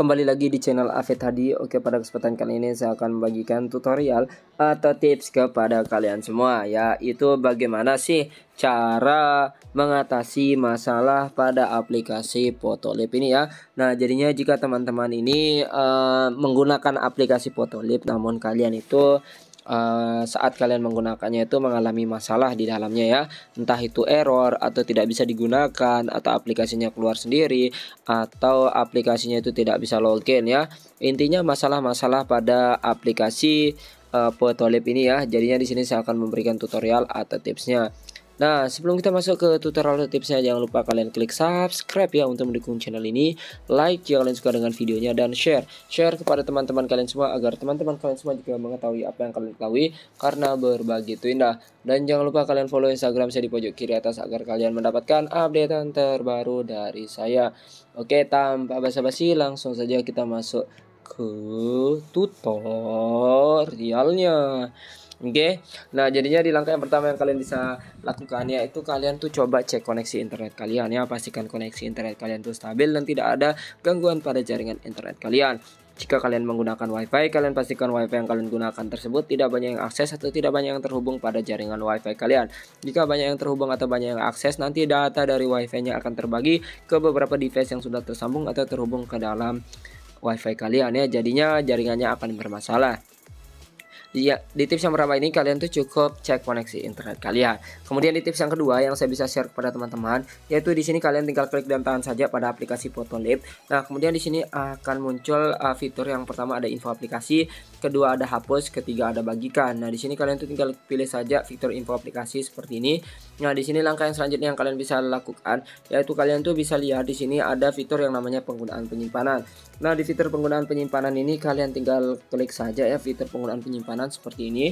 Kembali lagi di channel Afid Hadi. Oke, pada kesempatan kali ini saya akan membagikan tutorial atau tips kepada kalian semua yaitu bagaimana sih cara mengatasi masalah pada aplikasi Photolib ini ya. Nah, jadinya jika teman-teman ini uh, menggunakan aplikasi Photolib namun kalian itu uh, saat kalian menggunakannya itu mengalami masalah di dalamnya ya entah itu error atau tidak bisa digunakan atau aplikasinya keluar sendiri atau aplikasinya itu tidak bisa login ya intinya masalah-masalah pada aplikasi uh, eh, petolip ini ya jadinya di sini saya akan memberikan tutorial atau tipsnya Nah, sebelum kita masuk ke tutorial tipsnya, jangan lupa kalian klik subscribe ya untuk mendukung channel ini, like jika kalian suka dengan videonya dan share. Share kepada teman-teman kalian semua agar teman-teman kalian semua juga mengetahui apa yang kalian ketahui karena berbagi itu indah. Dan jangan lupa kalian follow Instagram saya di pojok kiri atas agar kalian mendapatkan update terbaru dari saya. Oke, tanpa basa-basi langsung saja kita masuk ke tutorialnya. Oke. Okay? Nah, jadinya di langkah yang pertama yang kalian bisa lakukan yaitu kalian tuh coba cek koneksi internet kalian ya. Pastikan koneksi internet kalian tuh stabil dan tidak ada gangguan pada jaringan internet kalian. Jika kalian menggunakan WiFi, kalian pastikan WiFi yang kalian gunakan tersebut tidak banyak yang akses atau tidak banyak yang terhubung pada jaringan WiFi kalian. Jika banyak yang terhubung atau banyak yang akses, nanti data dari WiFi-nya akan terbagi ke beberapa device yang sudah tersambung atau terhubung ke dalam WiFi kalian ya. Jadinya jaringannya akan bermasalah di, iya, di tips yang pertama ini kalian tuh cukup cek koneksi internet kalian. Kemudian di tips yang kedua yang saya bisa share kepada teman-teman yaitu di sini kalian tinggal klik dan tahan saja pada aplikasi Photolab. Nah, kemudian di sini akan muncul uh, fitur yang pertama ada info aplikasi, kedua ada hapus, ketiga ada bagikan. Nah, di sini kalian tuh tinggal pilih saja fitur info aplikasi seperti ini. Nah, di sini langkah yang selanjutnya yang kalian bisa lakukan yaitu kalian tuh bisa lihat di sini ada fitur yang namanya penggunaan penyimpanan. Nah, di fitur penggunaan penyimpanan ini kalian tinggal klik saja ya fitur penggunaan penyimpanan seperti ini.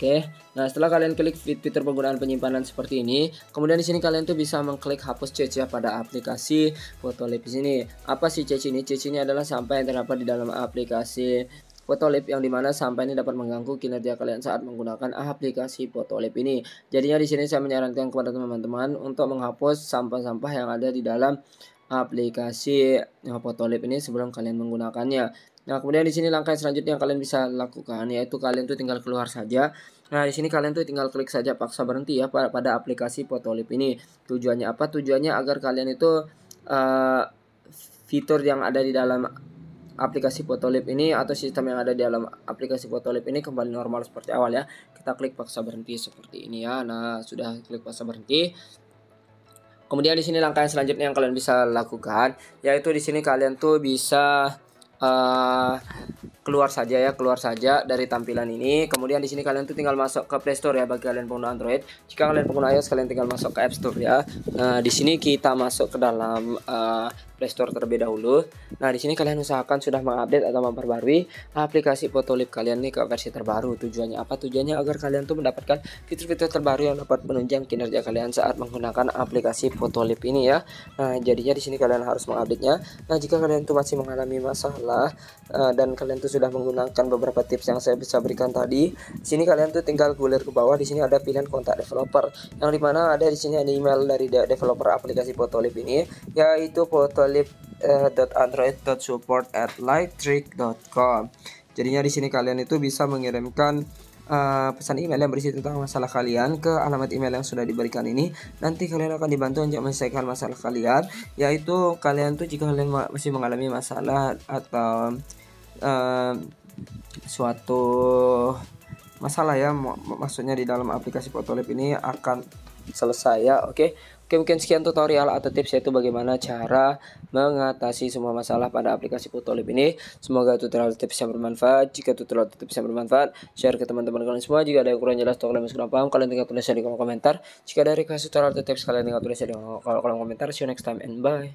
Oke, Nah, setelah kalian klik fitur penggunaan penyimpanan seperti ini, kemudian di sini kalian tuh bisa mengklik hapus CC pada aplikasi Photolab di sini. Apa sih CC ini? CC ini adalah sampah yang terdapat di dalam aplikasi Foto Photolab yang dimana sampah ini dapat mengganggu kinerja kalian saat menggunakan aplikasi Foto Photolab ini. Jadinya di sini saya menyarankan kepada teman-teman untuk menghapus sampah-sampah yang ada di dalam aplikasi Photolib ini sebelum kalian menggunakannya. Nah, kemudian di sini langkah selanjutnya yang kalian bisa lakukan yaitu kalian tuh tinggal keluar saja. Nah, di sini kalian tuh tinggal klik saja paksa berhenti ya pada, aplikasi Photolib ini. Tujuannya apa? Tujuannya agar kalian itu uh, fitur yang ada di dalam aplikasi Photolib ini atau sistem yang ada di dalam aplikasi Photolib ini kembali normal seperti awal ya. Kita klik paksa berhenti seperti ini ya. Nah, sudah klik paksa berhenti. Kemudian di sini langkah yang selanjutnya yang kalian bisa lakukan yaitu di sini kalian tuh bisa uh, keluar saja ya, keluar saja dari tampilan ini. Kemudian di sini kalian tuh tinggal masuk ke Play Store ya bagi kalian pengguna Android. Jika kalian pengguna iOS kalian tinggal masuk ke App Store ya. Nah, di sini kita masuk ke dalam uh, Playstore terlebih dahulu. Nah, di sini kalian usahakan sudah mengupdate atau memperbarui aplikasi Photolip kalian nih ke versi terbaru. Tujuannya apa? Tujuannya agar kalian tuh mendapatkan fitur-fitur terbaru yang dapat menunjang kinerja kalian saat menggunakan aplikasi Photolip ini ya. Nah, jadinya di sini kalian harus mengupdate-nya. Nah, jika kalian tuh masih mengalami masalah uh, dan kalian tuh sudah menggunakan beberapa tips yang saya bisa berikan tadi, di sini kalian tuh tinggal gulir ke bawah. Di sini ada pilihan kontak developer yang dimana ada di sini ada email dari developer aplikasi Photolip ini yaitu foto calip.android.support@lightrick.com. Eh, Jadinya di sini kalian itu bisa mengirimkan uh, pesan email yang berisi tentang masalah kalian ke alamat email yang sudah diberikan ini nanti kalian akan dibantu untuk menyelesaikan masalah kalian yaitu kalian tuh jika kalian masih mengalami masalah atau uh, suatu masalah ya maksudnya di dalam aplikasi Photolab ini akan selesai ya oke okay? Oke mungkin sekian tutorial atau tips yaitu bagaimana cara mengatasi semua masalah pada aplikasi Photolib ini. Semoga tutorial tips yang bermanfaat. Jika tutorial tips yang bermanfaat, share ke teman-teman kalian semua. Jika ada yang kurang jelas atau kalian masih kurang paham, kalian tinggal tulis di kolom komentar. Jika ada request tutorial atau tips, kalian tinggal tulis di kolom komentar. See you next time and bye.